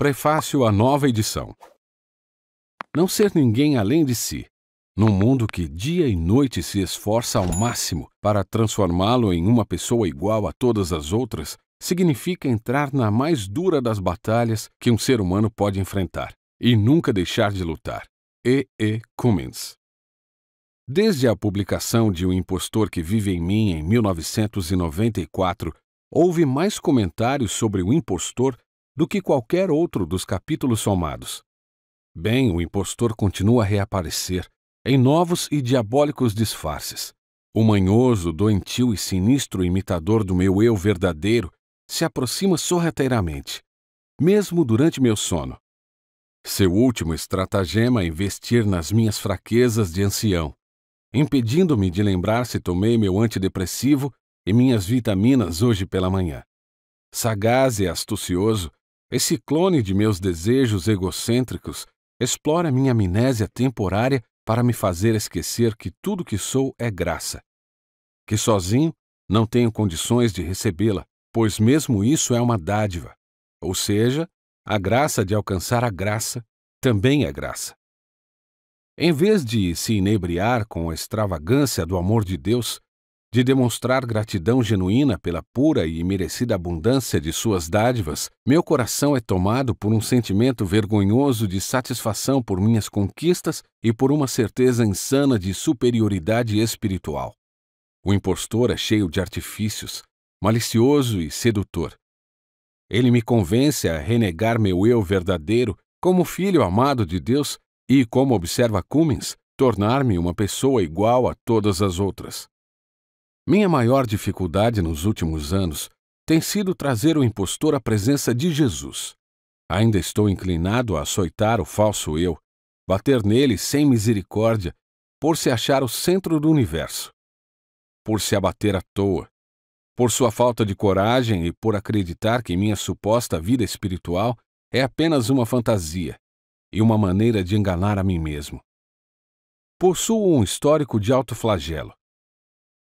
Prefácio à nova edição. Não ser ninguém além de si, num mundo que dia e noite se esforça ao máximo para transformá-lo em uma pessoa igual a todas as outras, significa entrar na mais dura das batalhas que um ser humano pode enfrentar e nunca deixar de lutar. E. E. Cummins. Desde a publicação de O Impostor que Vive em Mim em 1994, houve mais comentários sobre o impostor do que qualquer outro dos capítulos somados. Bem, o impostor continua a reaparecer em novos e diabólicos disfarces. O manhoso, doentio e sinistro imitador do meu eu verdadeiro se aproxima sorrateiramente, mesmo durante meu sono. Seu último estratagema é investir nas minhas fraquezas de ancião, impedindo-me de lembrar se tomei meu antidepressivo e minhas vitaminas hoje pela manhã. Sagaz e astucioso, esse clone de meus desejos egocêntricos explora minha amnésia temporária para me fazer esquecer que tudo que sou é graça. Que sozinho não tenho condições de recebê-la, pois mesmo isso é uma dádiva. Ou seja, a graça de alcançar a graça também é graça. Em vez de se inebriar com a extravagância do amor de Deus, de demonstrar gratidão genuína pela pura e merecida abundância de suas dádivas, meu coração é tomado por um sentimento vergonhoso de satisfação por minhas conquistas e por uma certeza insana de superioridade espiritual. O impostor é cheio de artifícios, malicioso e sedutor. Ele me convence a renegar meu eu verdadeiro como filho amado de Deus e, como observa Cummins, tornar-me uma pessoa igual a todas as outras. Minha maior dificuldade nos últimos anos tem sido trazer o impostor à presença de Jesus. Ainda estou inclinado a açoitar o falso eu, bater nele sem misericórdia, por se achar o centro do universo, por se abater à toa, por sua falta de coragem e por acreditar que minha suposta vida espiritual é apenas uma fantasia e uma maneira de enganar a mim mesmo. Possuo um histórico de alto flagelo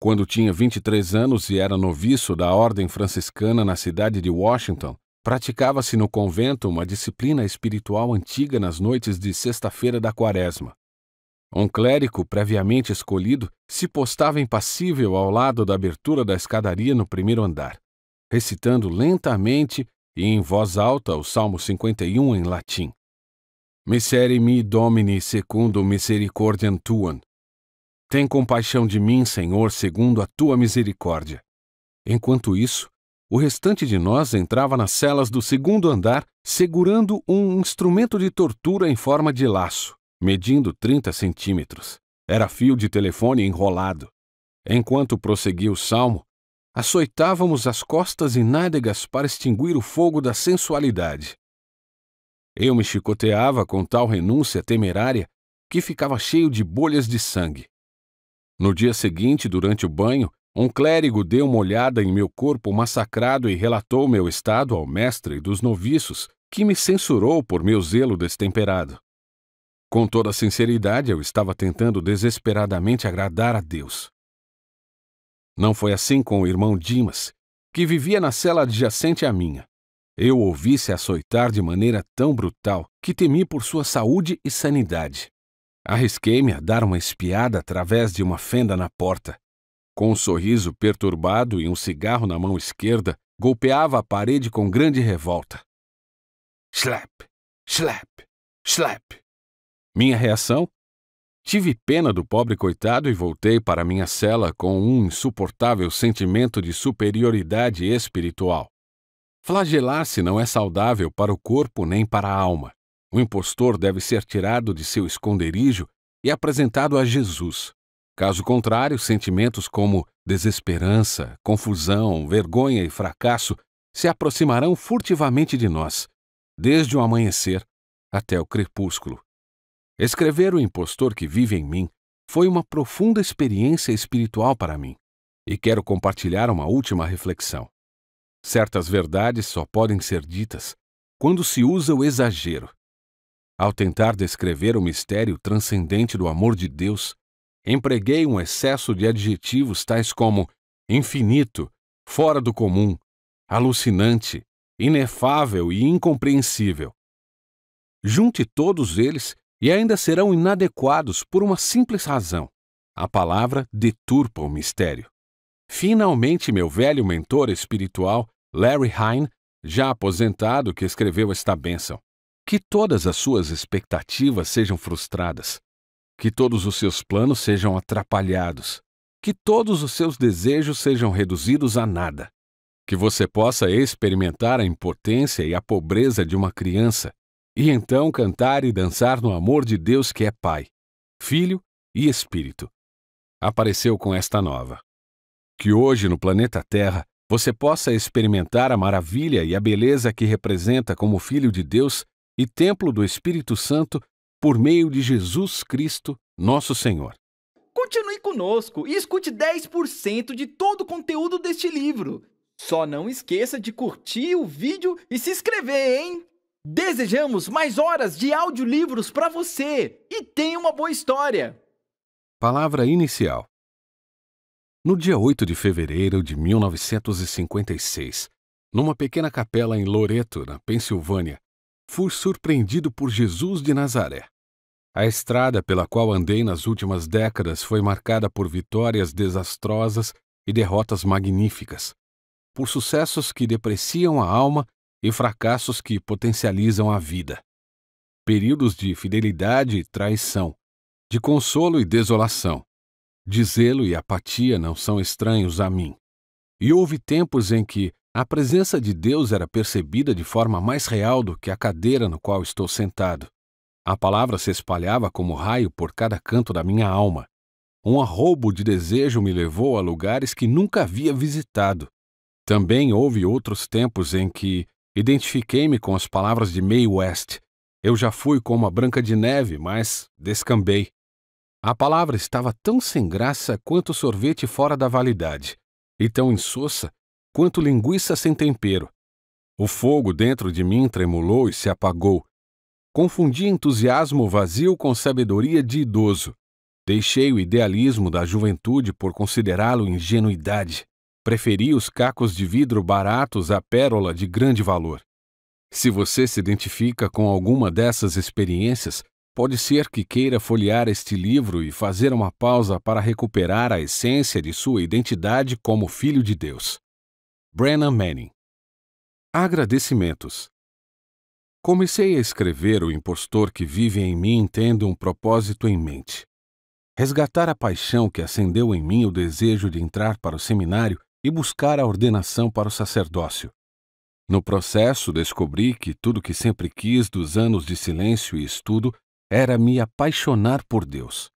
quando tinha 23 anos e era noviço da Ordem Franciscana na cidade de Washington, praticava-se no convento uma disciplina espiritual antiga nas noites de sexta-feira da Quaresma. Um clérigo previamente escolhido se postava impassível ao lado da abertura da escadaria no primeiro andar, recitando lentamente e em voz alta o Salmo 51 em latim. Miseri mi Domini secundo misericordiam tuam, tem compaixão de mim, Senhor, segundo a tua misericórdia. Enquanto isso, o restante de nós entrava nas celas do segundo andar, segurando um instrumento de tortura em forma de laço, medindo 30 centímetros. Era fio de telefone enrolado. Enquanto prosseguia o salmo, açoitávamos as costas e nádegas para extinguir o fogo da sensualidade. Eu me chicoteava com tal renúncia temerária que ficava cheio de bolhas de sangue. No dia seguinte, durante o banho, um clérigo deu uma olhada em meu corpo massacrado e relatou meu estado ao mestre dos noviços, que me censurou por meu zelo destemperado. Com toda sinceridade, eu estava tentando desesperadamente agradar a Deus. Não foi assim com o irmão Dimas, que vivia na cela adjacente à minha. Eu ouvi-se açoitar de maneira tão brutal que temi por sua saúde e sanidade. Arrisquei-me a dar uma espiada através de uma fenda na porta. Com um sorriso perturbado e um cigarro na mão esquerda, golpeava a parede com grande revolta. Slap! Slap! Slap! Minha reação? Tive pena do pobre coitado e voltei para minha cela com um insuportável sentimento de superioridade espiritual. Flagelar-se não é saudável para o corpo nem para a alma. O impostor deve ser tirado de seu esconderijo e apresentado a Jesus. Caso contrário, sentimentos como desesperança, confusão, vergonha e fracasso se aproximarão furtivamente de nós, desde o amanhecer até o crepúsculo. Escrever o impostor que vive em mim foi uma profunda experiência espiritual para mim, e quero compartilhar uma última reflexão. Certas verdades só podem ser ditas quando se usa o exagero, ao tentar descrever o mistério transcendente do amor de Deus, empreguei um excesso de adjetivos tais como infinito, fora do comum, alucinante, inefável e incompreensível. Junte todos eles e ainda serão inadequados por uma simples razão: a palavra deturpa o mistério. Finalmente, meu velho mentor espiritual, Larry Hine, já aposentado, que escreveu esta bênção. Que todas as suas expectativas sejam frustradas, que todos os seus planos sejam atrapalhados, que todos os seus desejos sejam reduzidos a nada, que você possa experimentar a impotência e a pobreza de uma criança, e então cantar e dançar no amor de Deus que é Pai, Filho e Espírito. Apareceu com esta nova. Que hoje no planeta Terra você possa experimentar a maravilha e a beleza que representa como Filho de Deus e templo do Espírito Santo por meio de Jesus Cristo, nosso Senhor. Continue conosco e escute 10% de todo o conteúdo deste livro. Só não esqueça de curtir o vídeo e se inscrever, hein? Desejamos mais horas de audiolivros para você e tenha uma boa história. Palavra inicial. No dia 8 de fevereiro de 1956, numa pequena capela em Loreto, na Pensilvânia, fui surpreendido por Jesus de Nazaré. A estrada pela qual andei nas últimas décadas foi marcada por vitórias desastrosas e derrotas magníficas, por sucessos que depreciam a alma e fracassos que potencializam a vida. Períodos de fidelidade e traição, de consolo e desolação, de zelo e apatia não são estranhos a mim. E houve tempos em que a presença de Deus era percebida de forma mais real do que a cadeira no qual estou sentado. A palavra se espalhava como raio por cada canto da minha alma. Um arrobo de desejo me levou a lugares que nunca havia visitado. Também houve outros tempos em que identifiquei-me com as palavras de Mae West. Eu já fui como a Branca de Neve, mas descambei. A palavra estava tão sem graça quanto sorvete fora da validade, e tão insossa quanto linguiça sem tempero. O fogo dentro de mim tremulou e se apagou. Confundi entusiasmo vazio com sabedoria de idoso. Deixei o idealismo da juventude por considerá-lo ingenuidade. Preferi os cacos de vidro baratos à pérola de grande valor. Se você se identifica com alguma dessas experiências, pode ser que queira folhear este livro e fazer uma pausa para recuperar a essência de sua identidade como filho de Deus. Brennan Manning. Agradecimentos. Comecei a escrever O Impostor que Vive em Mim tendo um propósito em mente. Resgatar a paixão que acendeu em mim o desejo de entrar para o seminário e buscar a ordenação para o sacerdócio. No processo, descobri que tudo que sempre quis dos anos de silêncio e estudo era me apaixonar por Deus.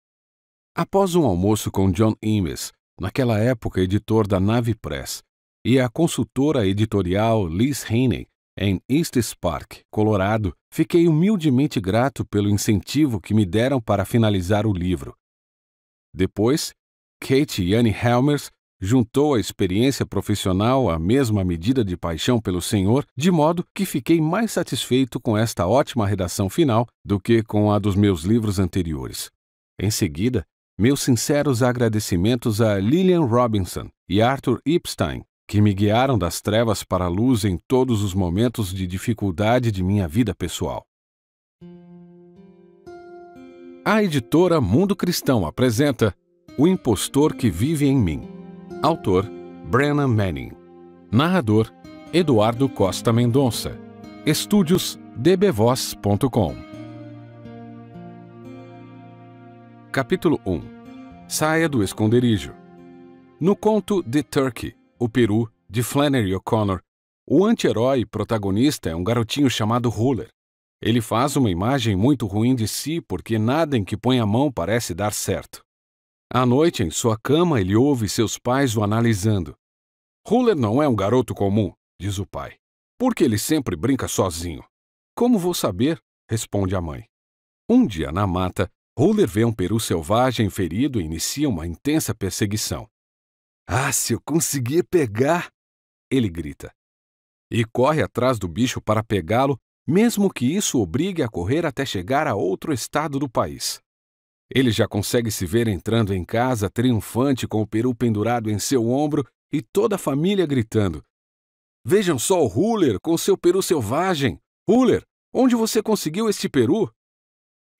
Após um almoço com John Imes, naquela época editor da Nave Press, e a consultora editorial Liz Haney, em East Park, Colorado, fiquei humildemente grato pelo incentivo que me deram para finalizar o livro. Depois, Kate Yanni Helmers juntou a experiência profissional à mesma medida de paixão pelo Senhor, de modo que fiquei mais satisfeito com esta ótima redação final do que com a dos meus livros anteriores. Em seguida, meus sinceros agradecimentos a Lillian Robinson e Arthur Epstein que me guiaram das trevas para a luz em todos os momentos de dificuldade de minha vida pessoal. A editora Mundo Cristão apresenta O Impostor que Vive em Mim. Autor Brennan Manning. Narrador Eduardo Costa Mendonça. Estúdios dbvoz.com. Capítulo 1 Saia do Esconderijo. No conto The Turkey, o Peru, de Flannery O'Connor, o anti-herói protagonista é um garotinho chamado Ruler. Ele faz uma imagem muito ruim de si porque nada em que põe a mão parece dar certo. À noite, em sua cama, ele ouve seus pais o analisando. Ruler não é um garoto comum, diz o pai, porque ele sempre brinca sozinho. Como vou saber? responde a mãe. Um dia, na mata, Ruler vê um peru selvagem ferido e inicia uma intensa perseguição. Ah, se eu conseguir pegar! Ele grita. E corre atrás do bicho para pegá-lo, mesmo que isso obrigue a correr até chegar a outro estado do país. Ele já consegue se ver entrando em casa triunfante com o peru pendurado em seu ombro e toda a família gritando: Vejam só o Ruler com seu peru selvagem! Ruler, onde você conseguiu este peru?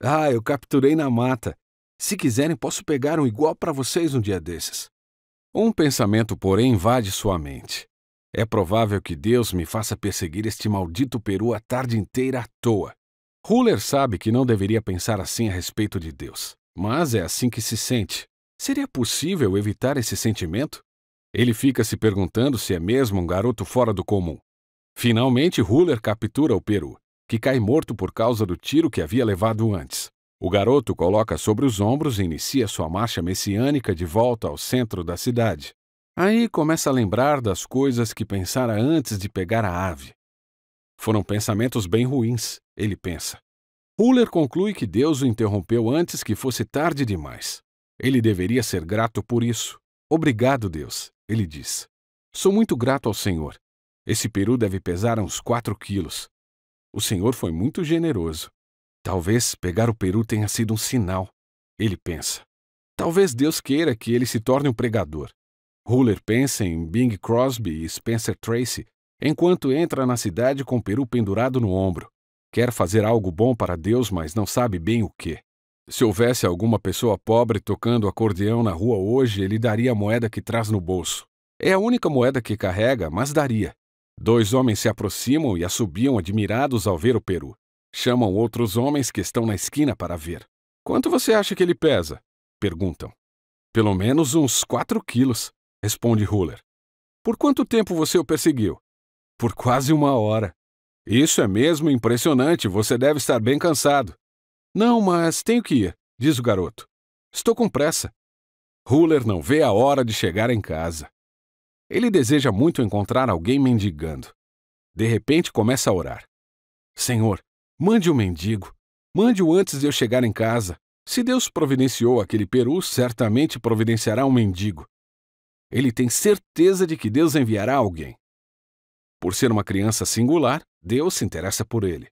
Ah, eu capturei na mata. Se quiserem, posso pegar um igual para vocês um dia desses. Um pensamento, porém, invade sua mente. É provável que Deus me faça perseguir este maldito peru a tarde inteira à toa. Ruler sabe que não deveria pensar assim a respeito de Deus, mas é assim que se sente. Seria possível evitar esse sentimento? Ele fica se perguntando se é mesmo um garoto fora do comum. Finalmente, Ruler captura o peru, que cai morto por causa do tiro que havia levado antes. O garoto coloca sobre os ombros e inicia sua marcha messiânica de volta ao centro da cidade. Aí começa a lembrar das coisas que pensara antes de pegar a ave. Foram pensamentos bem ruins, ele pensa. Huller conclui que Deus o interrompeu antes que fosse tarde demais. Ele deveria ser grato por isso. Obrigado, Deus, ele diz. Sou muito grato ao Senhor. Esse peru deve pesar uns 4 quilos. O Senhor foi muito generoso. Talvez pegar o peru tenha sido um sinal, ele pensa. Talvez Deus queira que ele se torne um pregador. Ruler pensa em Bing Crosby e Spencer Tracy enquanto entra na cidade com o peru pendurado no ombro. Quer fazer algo bom para Deus, mas não sabe bem o que. Se houvesse alguma pessoa pobre tocando acordeão na rua hoje, ele daria a moeda que traz no bolso. É a única moeda que carrega, mas daria. Dois homens se aproximam e assobiam admirados ao ver o peru. Chamam outros homens que estão na esquina para ver. Quanto você acha que ele pesa? Perguntam. Pelo menos uns 4 quilos, responde Huller. Por quanto tempo você o perseguiu? Por quase uma hora. Isso é mesmo impressionante, você deve estar bem cansado. Não, mas tenho que ir, diz o garoto. Estou com pressa. Huller não vê a hora de chegar em casa. Ele deseja muito encontrar alguém mendigando. De repente começa a orar. Senhor, Mande o um mendigo. Mande-o antes de eu chegar em casa. Se Deus providenciou aquele peru, certamente providenciará um mendigo. Ele tem certeza de que Deus enviará alguém. Por ser uma criança singular, Deus se interessa por ele.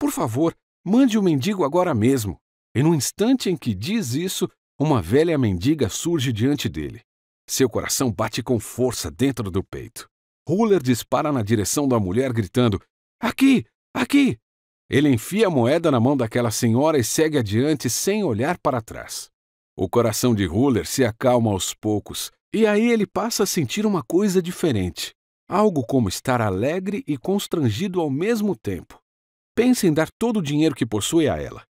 Por favor, mande o um mendigo agora mesmo. E no instante em que diz isso, uma velha mendiga surge diante dele. Seu coração bate com força dentro do peito. Ruler dispara na direção da mulher, gritando: Aqui! Aqui! Ele enfia a moeda na mão daquela senhora e segue adiante sem olhar para trás. O coração de Ruler se acalma aos poucos, e aí ele passa a sentir uma coisa diferente. Algo como estar alegre e constrangido ao mesmo tempo. Pensa em dar todo o dinheiro que possui a ela.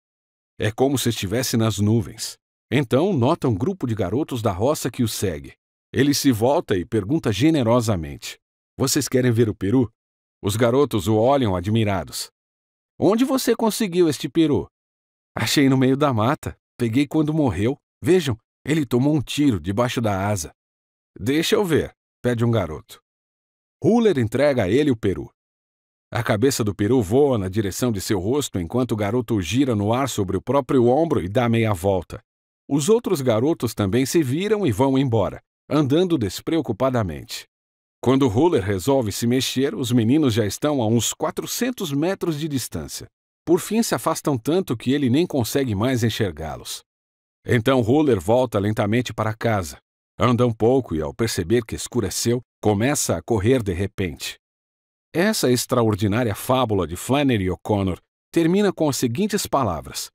É como se estivesse nas nuvens. Então nota um grupo de garotos da roça que o segue. Ele se volta e pergunta generosamente: Vocês querem ver o peru? Os garotos o olham admirados. Onde você conseguiu este peru? Achei no meio da mata. Peguei quando morreu. Vejam, ele tomou um tiro debaixo da asa. Deixa eu ver, pede um garoto. Huller entrega a ele o peru. A cabeça do peru voa na direção de seu rosto enquanto o garoto gira no ar sobre o próprio ombro e dá meia volta. Os outros garotos também se viram e vão embora, andando despreocupadamente. Quando o Ruler resolve se mexer, os meninos já estão a uns 400 metros de distância. Por fim, se afastam tanto que ele nem consegue mais enxergá-los. Então Ruler volta lentamente para casa. Anda um pouco e, ao perceber que escureceu, é começa a correr de repente. Essa extraordinária fábula de Flannery O'Connor termina com as seguintes palavras.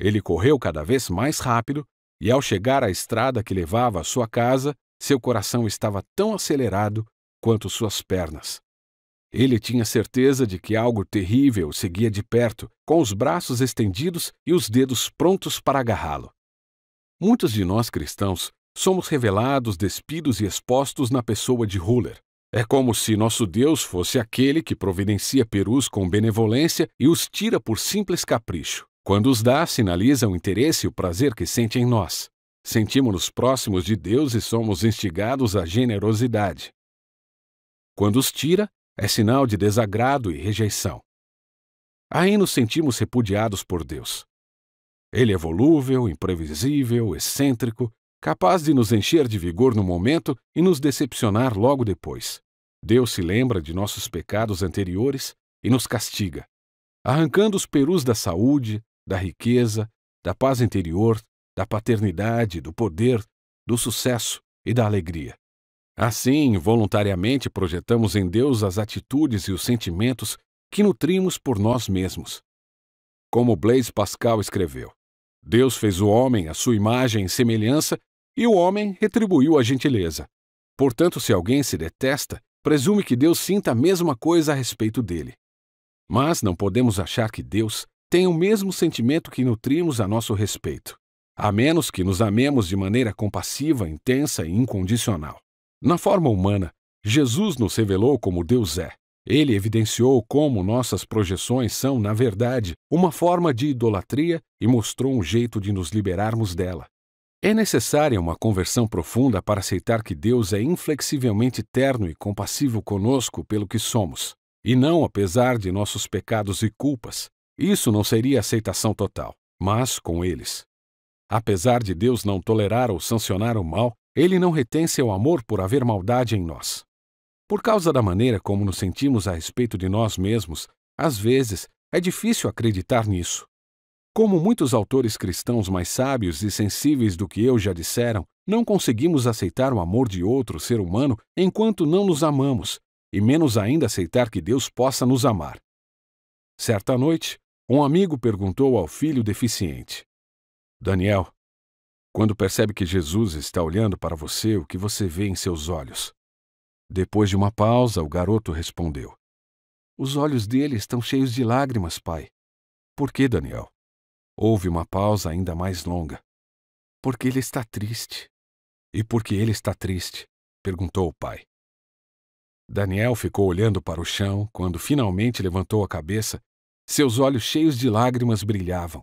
Ele correu cada vez mais rápido e, ao chegar à estrada que levava à sua casa, seu coração estava tão acelerado quanto suas pernas. Ele tinha certeza de que algo terrível seguia de perto, com os braços estendidos e os dedos prontos para agarrá-lo. Muitos de nós cristãos somos revelados, despidos e expostos na pessoa de Huller. É como se nosso Deus fosse aquele que providencia perus com benevolência e os tira por simples capricho. Quando os dá, sinaliza o interesse e o prazer que sente em nós. Sentimos-nos próximos de Deus e somos instigados à generosidade. Quando os tira, é sinal de desagrado e rejeição. Aí nos sentimos repudiados por Deus. Ele é volúvel, imprevisível, excêntrico, capaz de nos encher de vigor no momento e nos decepcionar logo depois. Deus se lembra de nossos pecados anteriores e nos castiga, arrancando os perus da saúde, da riqueza, da paz interior, da paternidade, do poder, do sucesso e da alegria. Assim, voluntariamente projetamos em Deus as atitudes e os sentimentos que nutrimos por nós mesmos. Como Blaise Pascal escreveu, Deus fez o homem à sua imagem e semelhança e o homem retribuiu a gentileza. Portanto, se alguém se detesta, presume que Deus sinta a mesma coisa a respeito dele. Mas não podemos achar que Deus tem o mesmo sentimento que nutrimos a nosso respeito a menos que nos amemos de maneira compassiva, intensa e incondicional. Na forma humana, Jesus nos revelou como Deus é. Ele evidenciou como nossas projeções são, na verdade, uma forma de idolatria e mostrou um jeito de nos liberarmos dela. É necessária uma conversão profunda para aceitar que Deus é inflexivelmente terno e compassivo conosco pelo que somos, e não apesar de nossos pecados e culpas. Isso não seria aceitação total, mas com eles. Apesar de Deus não tolerar ou sancionar o mal, ele não retém seu amor por haver maldade em nós. Por causa da maneira como nos sentimos a respeito de nós mesmos, às vezes é difícil acreditar nisso. Como muitos autores cristãos mais sábios e sensíveis do que eu já disseram, não conseguimos aceitar o amor de outro ser humano enquanto não nos amamos, e menos ainda aceitar que Deus possa nos amar. Certa noite, um amigo perguntou ao filho deficiente: Daniel, quando percebe que Jesus está olhando para você, o que você vê em seus olhos? Depois de uma pausa, o garoto respondeu: Os olhos dele estão cheios de lágrimas, pai. Por que, Daniel? Houve uma pausa ainda mais longa. Porque ele está triste. E por que ele está triste? perguntou o pai. Daniel ficou olhando para o chão quando finalmente levantou a cabeça. Seus olhos cheios de lágrimas brilhavam.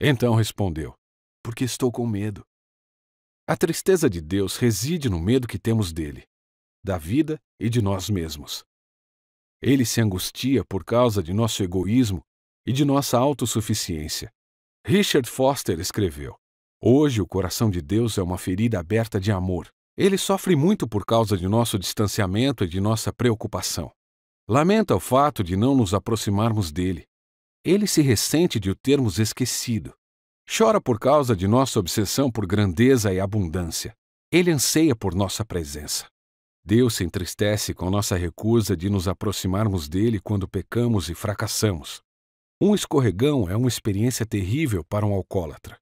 Então respondeu: Porque estou com medo. A tristeza de Deus reside no medo que temos dele, da vida e de nós mesmos. Ele se angustia por causa de nosso egoísmo e de nossa autossuficiência. Richard Foster escreveu: Hoje o coração de Deus é uma ferida aberta de amor. Ele sofre muito por causa de nosso distanciamento e de nossa preocupação. Lamenta o fato de não nos aproximarmos dele, ele se ressente de o termos esquecido. Chora por causa de nossa obsessão por grandeza e abundância. Ele anseia por nossa presença. Deus se entristece com nossa recusa de nos aproximarmos dele quando pecamos e fracassamos. Um escorregão é uma experiência terrível para um alcoólatra.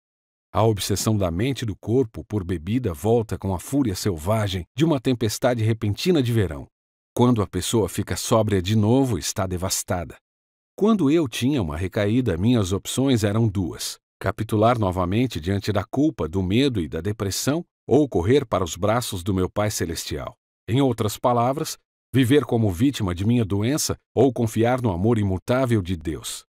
A obsessão da mente e do corpo por bebida volta com a fúria selvagem de uma tempestade repentina de verão. Quando a pessoa fica sóbria de novo, está devastada. Quando eu tinha uma recaída, minhas opções eram duas: capitular novamente diante da culpa, do medo e da depressão, ou correr para os braços do meu Pai Celestial. Em outras palavras, viver como vítima de minha doença ou confiar no amor imutável de Deus.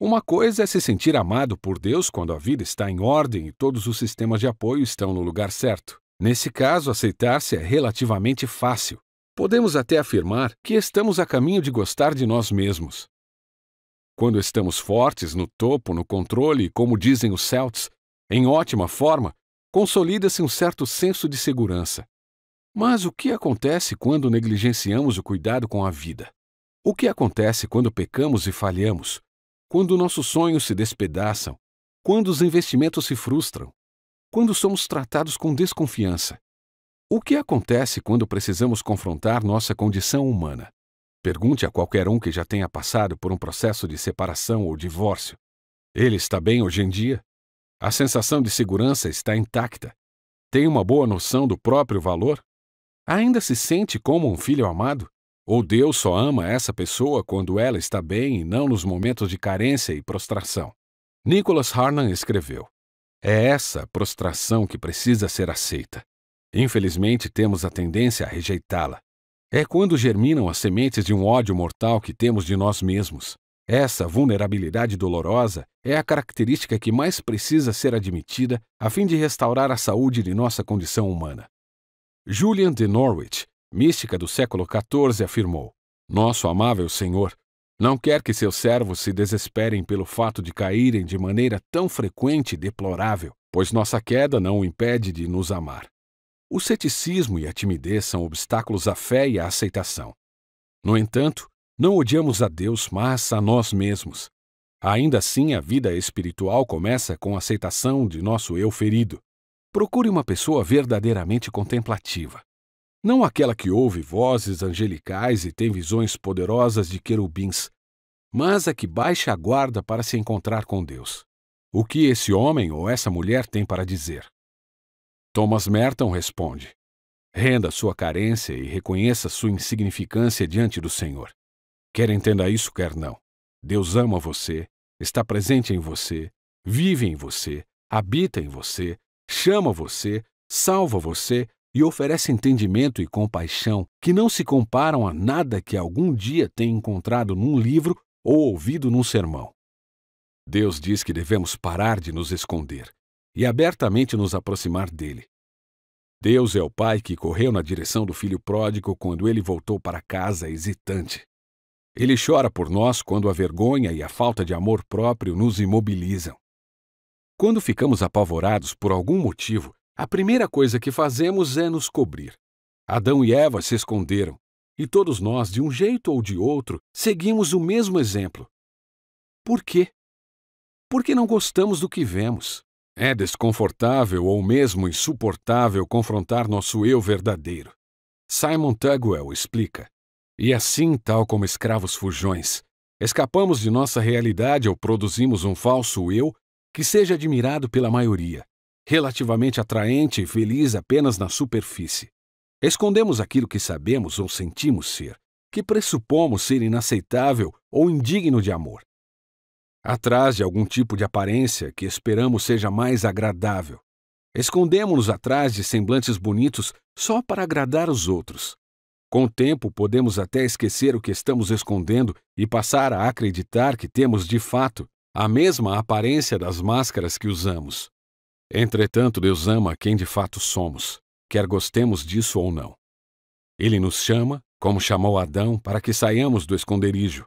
Uma coisa é se sentir amado por Deus quando a vida está em ordem e todos os sistemas de apoio estão no lugar certo. Nesse caso, aceitar-se é relativamente fácil. Podemos até afirmar que estamos a caminho de gostar de nós mesmos. Quando estamos fortes, no topo, no controle, como dizem os Celts, em ótima forma, consolida-se um certo senso de segurança. Mas o que acontece quando negligenciamos o cuidado com a vida? O que acontece quando pecamos e falhamos? Quando nossos sonhos se despedaçam? Quando os investimentos se frustram? Quando somos tratados com desconfiança? O que acontece quando precisamos confrontar nossa condição humana? Pergunte a qualquer um que já tenha passado por um processo de separação ou divórcio. Ele está bem hoje em dia? A sensação de segurança está intacta? Tem uma boa noção do próprio valor? Ainda se sente como um filho amado? Ou Deus só ama essa pessoa quando ela está bem e não nos momentos de carência e prostração? Nicholas Harnan escreveu: É essa prostração que precisa ser aceita. Infelizmente, temos a tendência a rejeitá-la, é quando germinam as sementes de um ódio mortal que temos de nós mesmos. Essa vulnerabilidade dolorosa é a característica que mais precisa ser admitida a fim de restaurar a saúde de nossa condição humana. Julian de Norwich, mística do século XIV, afirmou: Nosso amável Senhor não quer que seus servos se desesperem pelo fato de caírem de maneira tão frequente e deplorável, pois nossa queda não o impede de nos amar. O ceticismo e a timidez são obstáculos à fé e à aceitação. No entanto, não odiamos a Deus, mas a nós mesmos. Ainda assim, a vida espiritual começa com a aceitação de nosso eu ferido. Procure uma pessoa verdadeiramente contemplativa. Não aquela que ouve vozes angelicais e tem visões poderosas de querubins, mas a que baixa a guarda para se encontrar com Deus. O que esse homem ou essa mulher tem para dizer? Thomas Merton responde: Renda sua carência e reconheça sua insignificância diante do Senhor. Quer entenda isso, quer não. Deus ama você, está presente em você, vive em você, habita em você, chama você, salva você e oferece entendimento e compaixão que não se comparam a nada que algum dia tenha encontrado num livro ou ouvido num sermão. Deus diz que devemos parar de nos esconder e abertamente nos aproximar dele. Deus é o pai que correu na direção do filho pródigo quando ele voltou para casa hesitante. Ele chora por nós quando a vergonha e a falta de amor próprio nos imobilizam. Quando ficamos apavorados por algum motivo, a primeira coisa que fazemos é nos cobrir. Adão e Eva se esconderam, e todos nós, de um jeito ou de outro, seguimos o mesmo exemplo. Por quê? Porque não gostamos do que vemos. É desconfortável ou mesmo insuportável confrontar nosso eu verdadeiro. Simon Tugwell explica. E assim, tal como escravos fujões, escapamos de nossa realidade ou produzimos um falso eu que seja admirado pela maioria, relativamente atraente e feliz apenas na superfície. Escondemos aquilo que sabemos ou sentimos ser, que pressupomos ser inaceitável ou indigno de amor atrás de algum tipo de aparência que esperamos seja mais agradável. Escondemos-nos atrás de semblantes bonitos só para agradar os outros. Com o tempo, podemos até esquecer o que estamos escondendo e passar a acreditar que temos, de fato, a mesma aparência das máscaras que usamos. Entretanto, Deus ama quem de fato somos, quer gostemos disso ou não. Ele nos chama, como chamou Adão, para que saiamos do esconderijo,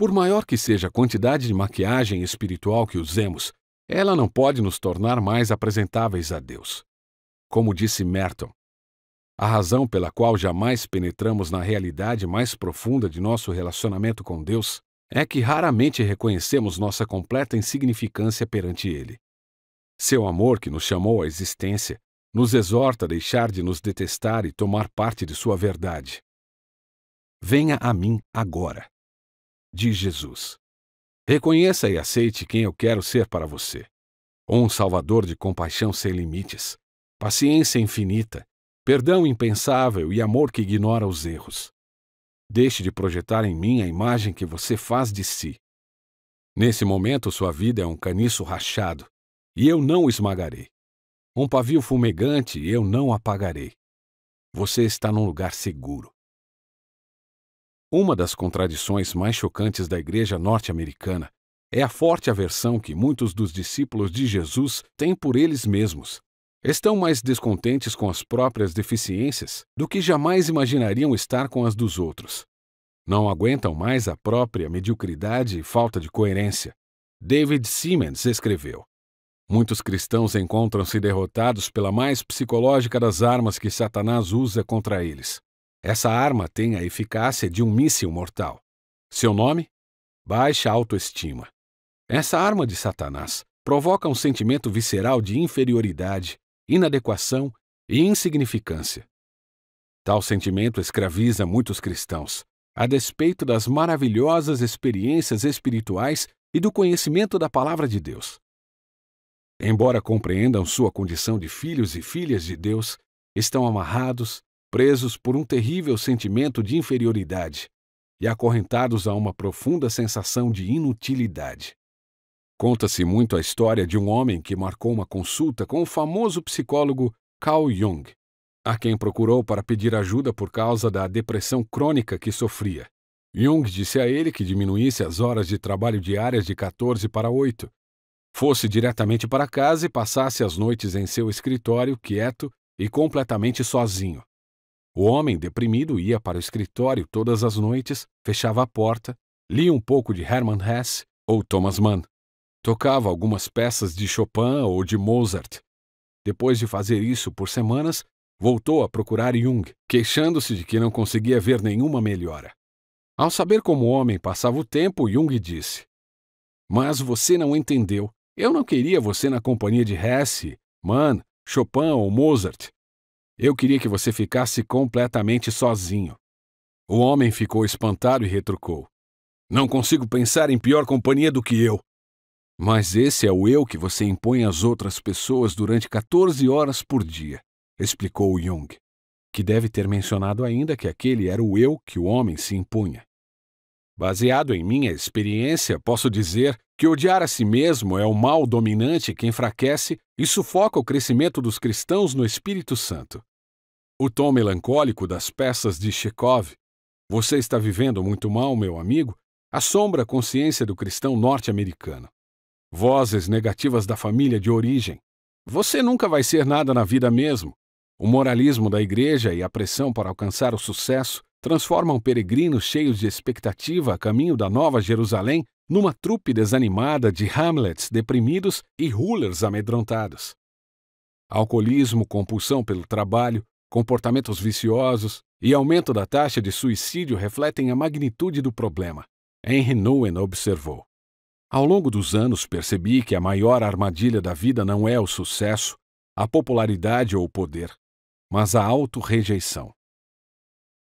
por maior que seja a quantidade de maquiagem espiritual que usemos, ela não pode nos tornar mais apresentáveis a Deus. Como disse Merton, a razão pela qual jamais penetramos na realidade mais profunda de nosso relacionamento com Deus é que raramente reconhecemos nossa completa insignificância perante Ele. Seu amor, que nos chamou à existência, nos exorta a deixar de nos detestar e tomar parte de Sua verdade. Venha a mim agora diz Jesus. Reconheça e aceite quem eu quero ser para você. Um Salvador de compaixão sem limites, paciência infinita, perdão impensável e amor que ignora os erros. Deixe de projetar em mim a imagem que você faz de si. Nesse momento, sua vida é um caniço rachado, e eu não o esmagarei. Um pavio fumegante, eu não apagarei. Você está num lugar seguro. Uma das contradições mais chocantes da igreja norte-americana é a forte aversão que muitos dos discípulos de Jesus têm por eles mesmos. Estão mais descontentes com as próprias deficiências do que jamais imaginariam estar com as dos outros. Não aguentam mais a própria mediocridade e falta de coerência. David Siemens escreveu: Muitos cristãos encontram-se derrotados pela mais psicológica das armas que Satanás usa contra eles essa arma tem a eficácia de um míssil mortal. Seu nome? Baixa autoestima. Essa arma de Satanás provoca um sentimento visceral de inferioridade, inadequação e insignificância. Tal sentimento escraviza muitos cristãos, a despeito das maravilhosas experiências espirituais e do conhecimento da palavra de Deus. Embora compreendam sua condição de filhos e filhas de Deus, estão amarrados, presos por um terrível sentimento de inferioridade e acorrentados a uma profunda sensação de inutilidade. Conta-se muito a história de um homem que marcou uma consulta com o famoso psicólogo Carl Jung, a quem procurou para pedir ajuda por causa da depressão crônica que sofria. Jung disse a ele que diminuísse as horas de trabalho diárias de 14 para 8, fosse diretamente para casa e passasse as noites em seu escritório, quieto e completamente sozinho. O homem deprimido ia para o escritório todas as noites, fechava a porta, lia um pouco de Hermann Hesse ou Thomas Mann, tocava algumas peças de Chopin ou de Mozart. Depois de fazer isso por semanas, voltou a procurar Jung, queixando-se de que não conseguia ver nenhuma melhora. Ao saber como o homem passava o tempo, Jung disse: Mas você não entendeu. Eu não queria você na companhia de Hesse, Mann, Chopin ou Mozart. Eu queria que você ficasse completamente sozinho. O homem ficou espantado e retrucou. Não consigo pensar em pior companhia do que eu. Mas esse é o eu que você impõe às outras pessoas durante 14 horas por dia, explicou Jung, que deve ter mencionado ainda que aquele era o eu que o homem se impunha. Baseado em minha experiência, posso dizer que odiar a si mesmo é o mal dominante que enfraquece e sufoca o crescimento dos cristãos no Espírito Santo. O tom melancólico das peças de Chekhov, Você está vivendo muito mal, meu amigo, assombra a consciência do cristão norte-americano. Vozes negativas da família de origem. Você nunca vai ser nada na vida mesmo. O moralismo da igreja e a pressão para alcançar o sucesso transformam peregrinos cheios de expectativa a caminho da Nova Jerusalém numa trupe desanimada de Hamlets deprimidos e rulers amedrontados. Alcoolismo, compulsão pelo trabalho, comportamentos viciosos e aumento da taxa de suicídio refletem a magnitude do problema. Henry Nguyen observou. Ao longo dos anos, percebi que a maior armadilha da vida não é o sucesso, a popularidade ou o poder, mas a autorrejeição.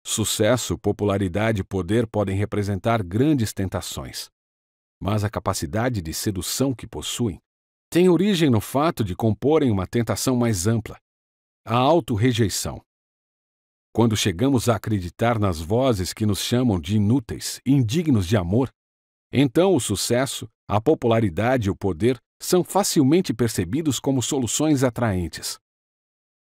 Sucesso, popularidade e poder podem representar grandes tentações. Mas a capacidade de sedução que possuem tem origem no fato de comporem uma tentação mais ampla, a auto-rejeição. Quando chegamos a acreditar nas vozes que nos chamam de inúteis, indignos de amor, então o sucesso, a popularidade e o poder são facilmente percebidos como soluções atraentes.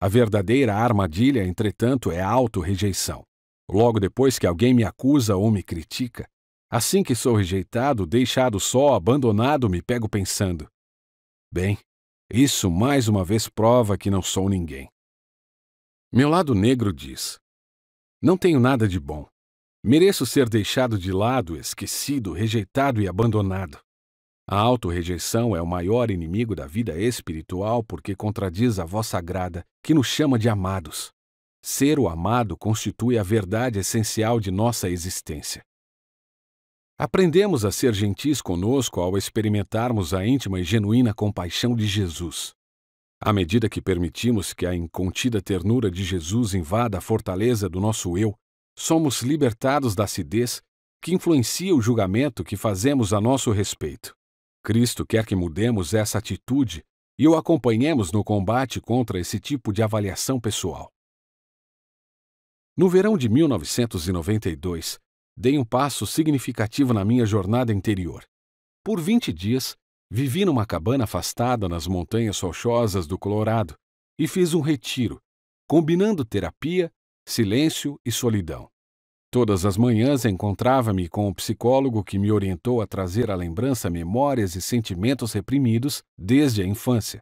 A verdadeira armadilha, entretanto, é a rejeição Logo depois que alguém me acusa ou me critica, assim que sou rejeitado, deixado só, abandonado, me pego pensando: bem, isso mais uma vez prova que não sou ninguém. Meu lado negro diz: não tenho nada de bom. Mereço ser deixado de lado, esquecido, rejeitado e abandonado. A auto-rejeição é o maior inimigo da vida espiritual porque contradiz a voz sagrada, que nos chama de amados. Ser o amado constitui a verdade essencial de nossa existência. Aprendemos a ser gentis conosco ao experimentarmos a íntima e genuína compaixão de Jesus. À medida que permitimos que a incontida ternura de Jesus invada a fortaleza do nosso eu, somos libertados da acidez que influencia o julgamento que fazemos a nosso respeito. Cristo quer que mudemos essa atitude e o acompanhemos no combate contra esse tipo de avaliação pessoal. No verão de 1992, dei um passo significativo na minha jornada interior. Por 20 dias, vivi numa cabana afastada nas montanhas rochosas do Colorado e fiz um retiro, combinando terapia, silêncio e solidão. Todas as manhãs encontrava-me com o um psicólogo que me orientou a trazer à lembrança memórias e sentimentos reprimidos desde a infância.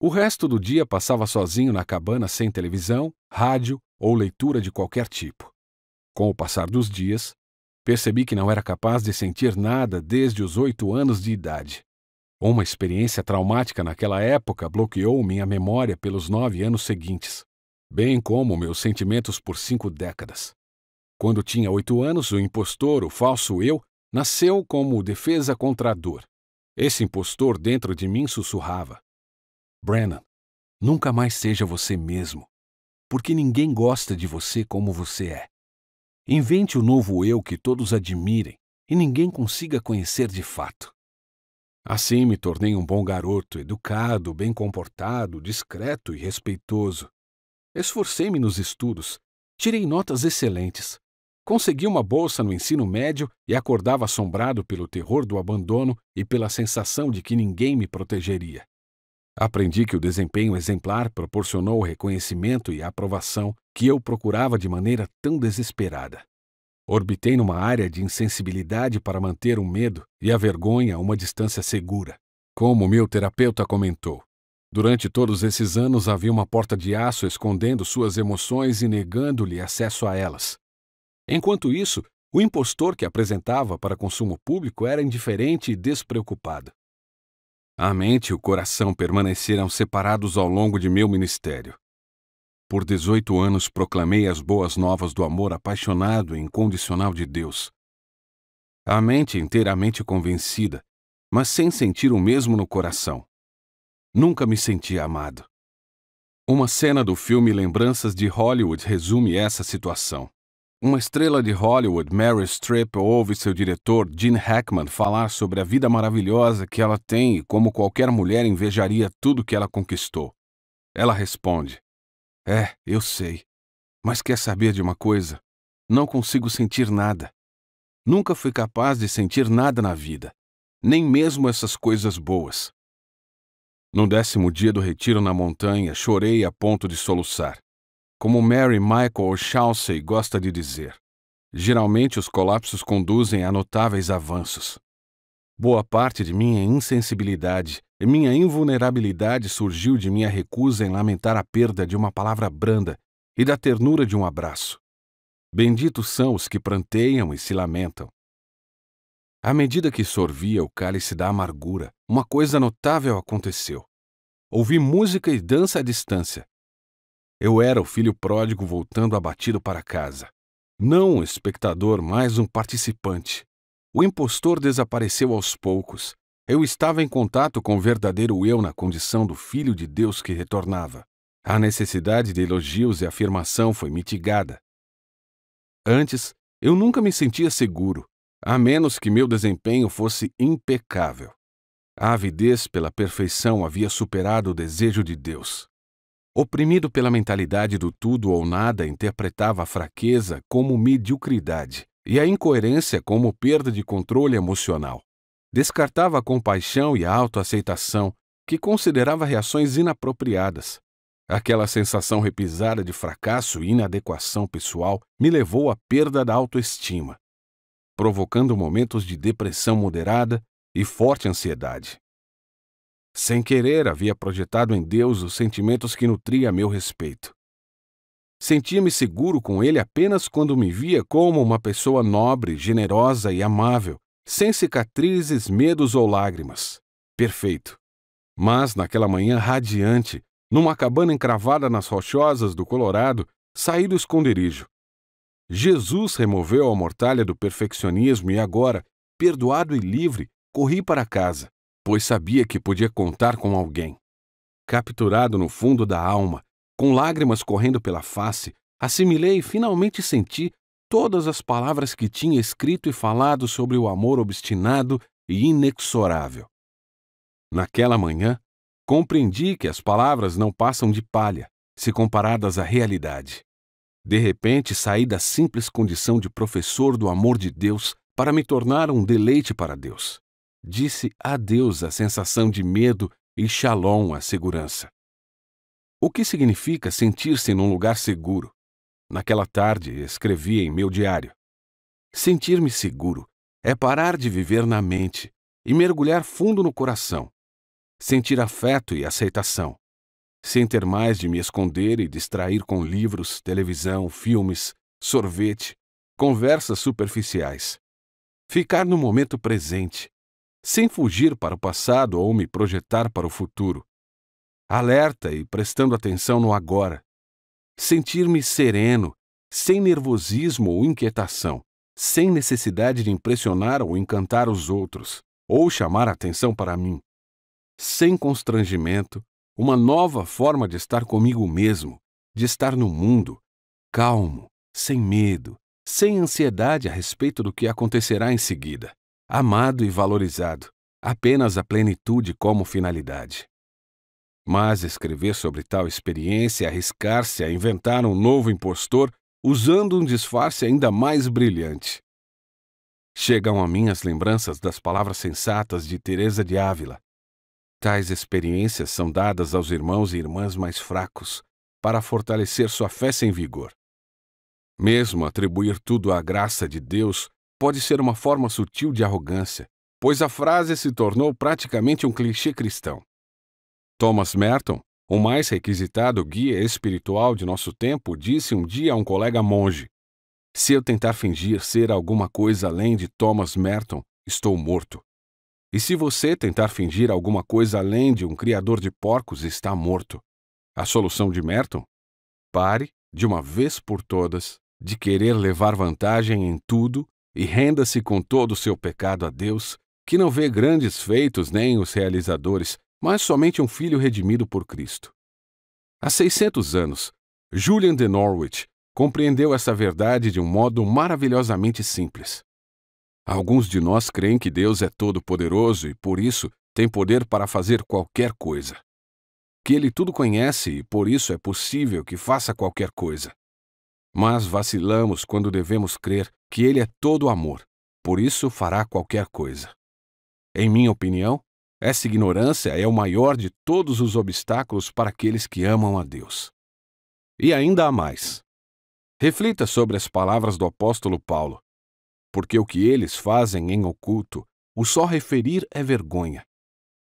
O resto do dia passava sozinho na cabana sem televisão, rádio ou leitura de qualquer tipo. Com o passar dos dias, percebi que não era capaz de sentir nada desde os oito anos de idade. Uma experiência traumática naquela época bloqueou minha memória pelos nove anos seguintes, bem como meus sentimentos por cinco décadas. Quando tinha oito anos, o impostor, o falso eu, nasceu como defesa contra a dor. Esse impostor dentro de mim sussurrava: Brennan, nunca mais seja você mesmo porque ninguém gosta de você como você é. Invente o novo eu que todos admirem e ninguém consiga conhecer de fato. Assim me tornei um bom garoto, educado, bem comportado, discreto e respeitoso. Esforcei-me nos estudos, tirei notas excelentes, consegui uma bolsa no ensino médio e acordava assombrado pelo terror do abandono e pela sensação de que ninguém me protegeria. Aprendi que o desempenho exemplar proporcionou o reconhecimento e a aprovação que eu procurava de maneira tão desesperada. Orbitei numa área de insensibilidade para manter o medo e a vergonha a uma distância segura. Como meu terapeuta comentou, durante todos esses anos havia uma porta de aço escondendo suas emoções e negando-lhe acesso a elas. Enquanto isso, o impostor que apresentava para consumo público era indiferente e despreocupado. A mente e o coração permaneceram separados ao longo de meu ministério. Por 18 anos proclamei as boas novas do amor apaixonado e incondicional de Deus. A mente inteiramente convencida, mas sem sentir o mesmo no coração. Nunca me senti amado. Uma cena do filme Lembranças de Hollywood resume essa situação. Uma estrela de Hollywood, Mary Streep, ouve seu diretor, Gene Hackman, falar sobre a vida maravilhosa que ela tem e como qualquer mulher invejaria tudo que ela conquistou. Ela responde: É, eu sei. Mas quer saber de uma coisa? Não consigo sentir nada. Nunca fui capaz de sentir nada na vida, nem mesmo essas coisas boas. No décimo dia do retiro na montanha, chorei a ponto de soluçar como Mary Michael Chauncey gosta de dizer. Geralmente os colapsos conduzem a notáveis avanços. Boa parte de minha insensibilidade e minha invulnerabilidade surgiu de minha recusa em lamentar a perda de uma palavra branda e da ternura de um abraço. Benditos são os que pranteiam e se lamentam. À medida que sorvia o cálice da amargura, uma coisa notável aconteceu. Ouvi música e dança à distância, eu era o filho pródigo voltando abatido para casa. Não um espectador, mas um participante. O impostor desapareceu aos poucos. Eu estava em contato com o verdadeiro eu na condição do filho de Deus que retornava. A necessidade de elogios e afirmação foi mitigada. Antes, eu nunca me sentia seguro, a menos que meu desempenho fosse impecável. A avidez pela perfeição havia superado o desejo de Deus. Oprimido pela mentalidade do tudo ou nada, interpretava a fraqueza como mediocridade e a incoerência como perda de controle emocional. Descartava a compaixão e a autoaceitação, que considerava reações inapropriadas. Aquela sensação repisada de fracasso e inadequação pessoal me levou à perda da autoestima, provocando momentos de depressão moderada e forte ansiedade. Sem querer, havia projetado em Deus os sentimentos que nutria a meu respeito. Sentia-me seguro com ele apenas quando me via como uma pessoa nobre, generosa e amável, sem cicatrizes, medos ou lágrimas. Perfeito. Mas naquela manhã radiante, numa cabana encravada nas rochosas do Colorado, saí do esconderijo. Jesus removeu a mortalha do perfeccionismo e agora, perdoado e livre, corri para casa pois sabia que podia contar com alguém. Capturado no fundo da alma, com lágrimas correndo pela face, assimilei e finalmente senti todas as palavras que tinha escrito e falado sobre o amor obstinado e inexorável. Naquela manhã, compreendi que as palavras não passam de palha se comparadas à realidade. De repente, saí da simples condição de professor do amor de Deus para me tornar um deleite para Deus disse adeus à sensação de medo e shalom à segurança. O que significa sentir-se num lugar seguro? Naquela tarde escrevi em meu diário: Sentir-me seguro é parar de viver na mente e mergulhar fundo no coração, sentir afeto e aceitação, sem ter mais de me esconder e distrair com livros, televisão, filmes, sorvete, conversas superficiais. Ficar no momento presente, sem fugir para o passado ou me projetar para o futuro. Alerta e prestando atenção no agora. Sentir-me sereno, sem nervosismo ou inquietação, sem necessidade de impressionar ou encantar os outros, ou chamar atenção para mim. Sem constrangimento, uma nova forma de estar comigo mesmo, de estar no mundo, calmo, sem medo, sem ansiedade a respeito do que acontecerá em seguida amado e valorizado, apenas a plenitude como finalidade. Mas escrever sobre tal experiência e arriscar-se a inventar um novo impostor usando um disfarce ainda mais brilhante. Chegam a mim as lembranças das palavras sensatas de Teresa de Ávila. Tais experiências são dadas aos irmãos e irmãs mais fracos para fortalecer sua fé sem vigor. Mesmo atribuir tudo à graça de Deus pode ser uma forma sutil de arrogância, pois a frase se tornou praticamente um clichê cristão. Thomas Merton, o mais requisitado guia espiritual de nosso tempo, disse um dia a um colega monge: Se eu tentar fingir ser alguma coisa além de Thomas Merton, estou morto. E se você tentar fingir alguma coisa além de um criador de porcos, está morto. A solução de Merton? Pare, de uma vez por todas, de querer levar vantagem em tudo e renda-se com todo o seu pecado a Deus, que não vê grandes feitos nem os realizadores, mas somente um filho redimido por Cristo. Há 600 anos, Julian de Norwich compreendeu essa verdade de um modo maravilhosamente simples. Alguns de nós creem que Deus é todo-poderoso e, por isso, tem poder para fazer qualquer coisa. Que Ele tudo conhece e, por isso, é possível que faça qualquer coisa. Mas vacilamos quando devemos crer que ele é todo amor, por isso fará qualquer coisa. Em minha opinião, essa ignorância é o maior de todos os obstáculos para aqueles que amam a Deus. E ainda há mais. Reflita sobre as palavras do apóstolo Paulo, porque o que eles fazem em oculto, o só referir é vergonha.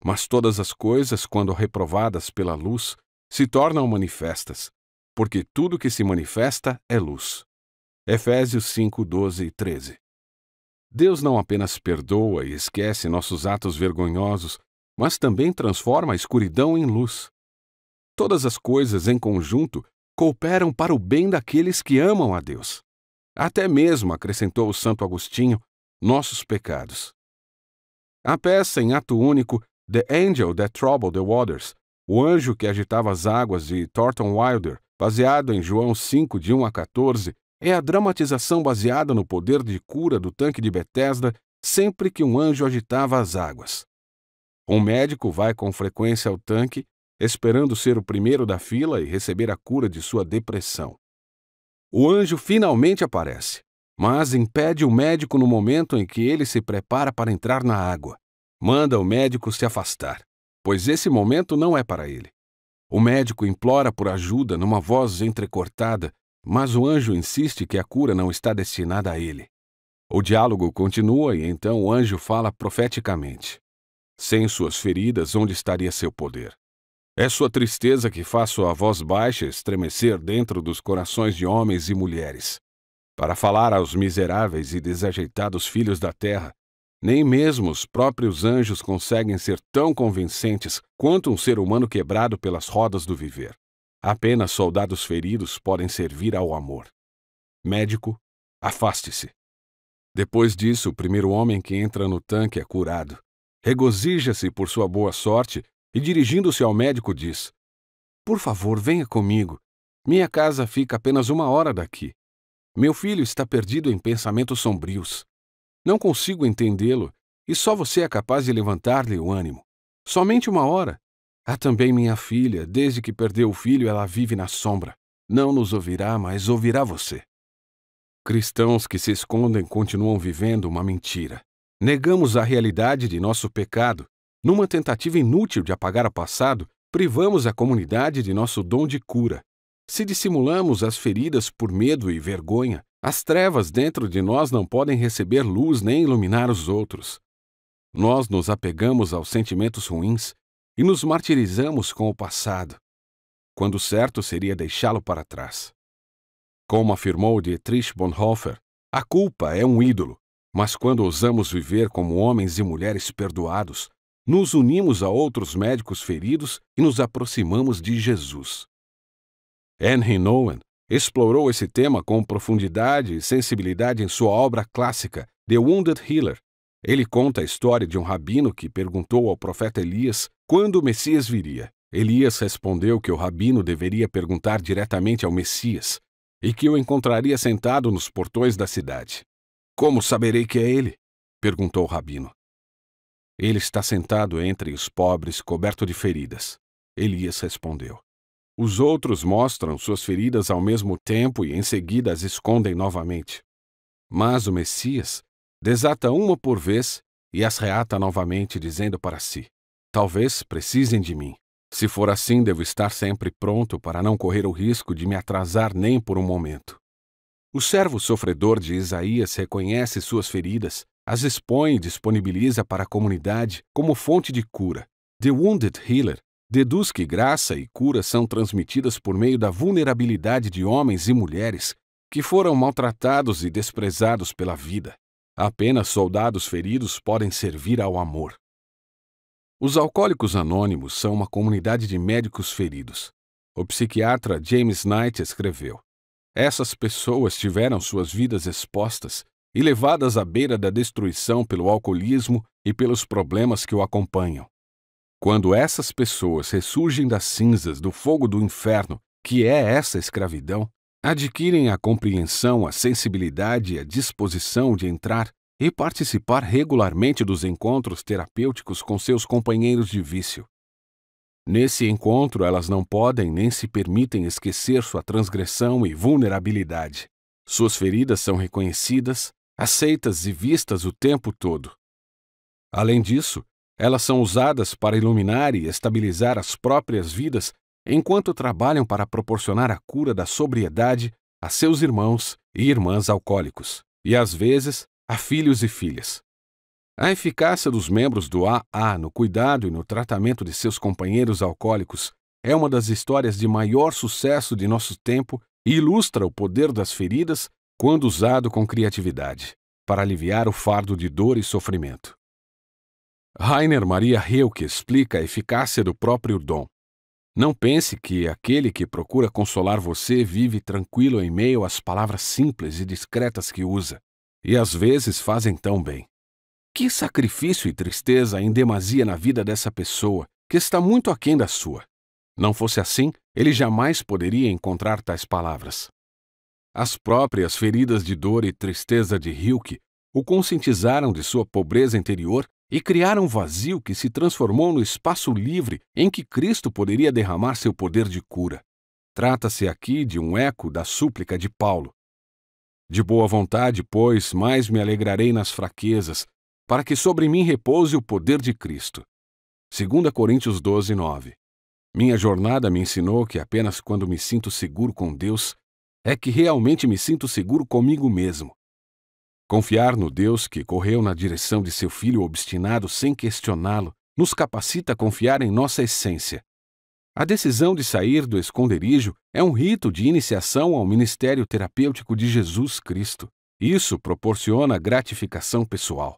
Mas todas as coisas, quando reprovadas pela luz, se tornam manifestas, porque tudo que se manifesta é luz. Efésios 5, 12 e 13. Deus não apenas perdoa e esquece nossos atos vergonhosos, mas também transforma a escuridão em luz. Todas as coisas em conjunto cooperam para o bem daqueles que amam a Deus. Até mesmo, acrescentou o Santo Agostinho, nossos pecados. A peça em ato único The Angel That Troubled the Waters, O Anjo que Agitava as Águas de Thornton Wilder, baseado em João 5, de 1 a 14, é a dramatização baseada no poder de cura do tanque de Bethesda sempre que um anjo agitava as águas. Um médico vai com frequência ao tanque, esperando ser o primeiro da fila e receber a cura de sua depressão. O anjo finalmente aparece, mas impede o médico no momento em que ele se prepara para entrar na água. Manda o médico se afastar, pois esse momento não é para ele. O médico implora por ajuda numa voz entrecortada, mas o anjo insiste que a cura não está destinada a ele. O diálogo continua e então o anjo fala profeticamente. Sem suas feridas, onde estaria seu poder? É sua tristeza que faz sua voz baixa estremecer dentro dos corações de homens e mulheres. Para falar aos miseráveis e desajeitados filhos da terra, nem mesmo os próprios anjos conseguem ser tão convincentes quanto um ser humano quebrado pelas rodas do viver. Apenas soldados feridos podem servir ao amor. Médico, afaste-se. Depois disso, o primeiro homem que entra no tanque é curado. Regozija-se por sua boa sorte e, dirigindo-se ao médico, diz: Por favor, venha comigo. Minha casa fica apenas uma hora daqui. Meu filho está perdido em pensamentos sombrios. Não consigo entendê-lo e só você é capaz de levantar-lhe o ânimo. Somente uma hora, Há também minha filha, desde que perdeu o filho, ela vive na sombra. Não nos ouvirá, mas ouvirá você. Cristãos que se escondem continuam vivendo uma mentira. Negamos a realidade de nosso pecado. Numa tentativa inútil de apagar o passado, privamos a comunidade de nosso dom de cura. Se dissimulamos as feridas por medo e vergonha, as trevas dentro de nós não podem receber luz nem iluminar os outros. Nós nos apegamos aos sentimentos ruins, e nos martirizamos com o passado, quando certo seria deixá-lo para trás. Como afirmou Dietrich Bonhoeffer, a culpa é um ídolo, mas quando ousamos viver como homens e mulheres perdoados, nos unimos a outros médicos feridos e nos aproximamos de Jesus. Henry Nowen explorou esse tema com profundidade e sensibilidade em sua obra clássica The Wounded Healer, ele conta a história de um rabino que perguntou ao profeta Elias quando o Messias viria. Elias respondeu que o rabino deveria perguntar diretamente ao Messias e que o encontraria sentado nos portões da cidade. Como saberei que é ele? perguntou o rabino. Ele está sentado entre os pobres, coberto de feridas. Elias respondeu. Os outros mostram suas feridas ao mesmo tempo e em seguida as escondem novamente. Mas o Messias Desata uma por vez e as reata novamente, dizendo para si: Talvez precisem de mim. Se for assim, devo estar sempre pronto para não correr o risco de me atrasar nem por um momento. O servo sofredor de Isaías reconhece suas feridas, as expõe e disponibiliza para a comunidade como fonte de cura. The Wounded Healer deduz que graça e cura são transmitidas por meio da vulnerabilidade de homens e mulheres que foram maltratados e desprezados pela vida. Apenas soldados feridos podem servir ao amor. Os Alcoólicos Anônimos são uma comunidade de médicos feridos. O psiquiatra James Knight escreveu: Essas pessoas tiveram suas vidas expostas e levadas à beira da destruição pelo alcoolismo e pelos problemas que o acompanham. Quando essas pessoas ressurgem das cinzas do fogo do inferno, que é essa escravidão, adquirem a compreensão, a sensibilidade e a disposição de entrar e participar regularmente dos encontros terapêuticos com seus companheiros de vício. Nesse encontro, elas não podem nem se permitem esquecer sua transgressão e vulnerabilidade. Suas feridas são reconhecidas, aceitas e vistas o tempo todo. Além disso, elas são usadas para iluminar e estabilizar as próprias vidas enquanto trabalham para proporcionar a cura da sobriedade a seus irmãos e irmãs alcoólicos, e às vezes a filhos e filhas. A eficácia dos membros do AA no cuidado e no tratamento de seus companheiros alcoólicos é uma das histórias de maior sucesso de nosso tempo e ilustra o poder das feridas quando usado com criatividade, para aliviar o fardo de dor e sofrimento. Rainer Maria Rilke explica a eficácia do próprio dom. Não pense que aquele que procura consolar você vive tranquilo em meio às palavras simples e discretas que usa, e às vezes fazem tão bem. Que sacrifício e tristeza em demasia na vida dessa pessoa, que está muito aquém da sua. Não fosse assim, ele jamais poderia encontrar tais palavras. As próprias feridas de dor e tristeza de Hilke o conscientizaram de sua pobreza interior e criaram um vazio que se transformou no espaço livre em que Cristo poderia derramar seu poder de cura. Trata-se aqui de um eco da súplica de Paulo. De boa vontade, pois, mais me alegrarei nas fraquezas, para que sobre mim repouse o poder de Cristo. 2 Coríntios 12, 9. Minha jornada me ensinou que apenas quando me sinto seguro com Deus é que realmente me sinto seguro comigo mesmo. Confiar no Deus que correu na direção de seu filho obstinado sem questioná-lo nos capacita a confiar em nossa essência. A decisão de sair do esconderijo é um rito de iniciação ao ministério terapêutico de Jesus Cristo. Isso proporciona gratificação pessoal.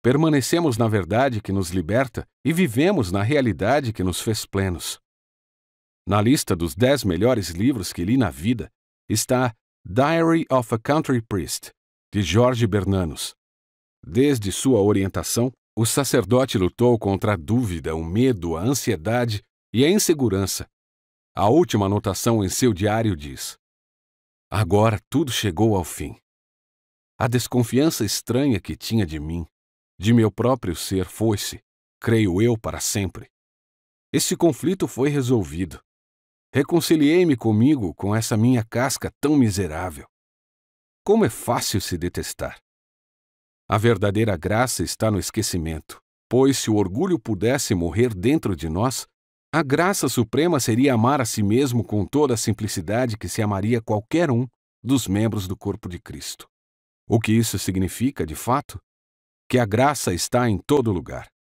Permanecemos na verdade que nos liberta e vivemos na realidade que nos fez plenos. Na lista dos dez melhores livros que li na vida está Diary of a Country Priest, de Jorge Bernanos. Desde sua orientação, o sacerdote lutou contra a dúvida, o medo, a ansiedade e a insegurança. A última anotação em seu diário diz: Agora tudo chegou ao fim. A desconfiança estranha que tinha de mim, de meu próprio ser, foi-se, creio eu, para sempre. Esse conflito foi resolvido. Reconciliei-me comigo com essa minha casca tão miserável. Como é fácil se detestar! A verdadeira graça está no esquecimento, pois se o orgulho pudesse morrer dentro de nós, a graça suprema seria amar a si mesmo com toda a simplicidade que se amaria qualquer um dos membros do corpo de Cristo. O que isso significa, de fato? Que a graça está em todo lugar.